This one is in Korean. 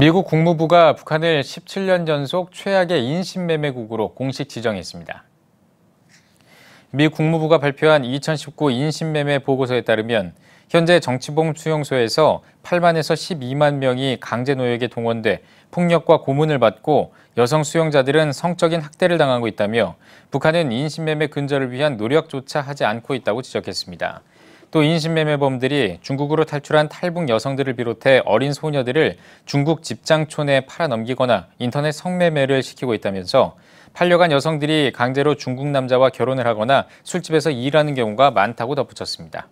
미국 국무부가 북한을 17년 연속 최악의 인신매매국으로 공식 지정했습니다. 미 국무부가 발표한 2019 인신매매 보고서에 따르면 현재 정치봉 수용소에서 8만에서 12만 명이 강제 노역에 동원돼 폭력과 고문을 받고 여성 수용자들은 성적인 학대를 당하고 있다며 북한은 인신매매 근절을 위한 노력조차 하지 않고 있다고 지적했습니다. 또 인신매매범들이 중국으로 탈출한 탈북 여성들을 비롯해 어린 소녀들을 중국 집장촌에 팔아넘기거나 인터넷 성매매를 시키고 있다면서 팔려간 여성들이 강제로 중국 남자와 결혼을 하거나 술집에서 일하는 경우가 많다고 덧붙였습니다.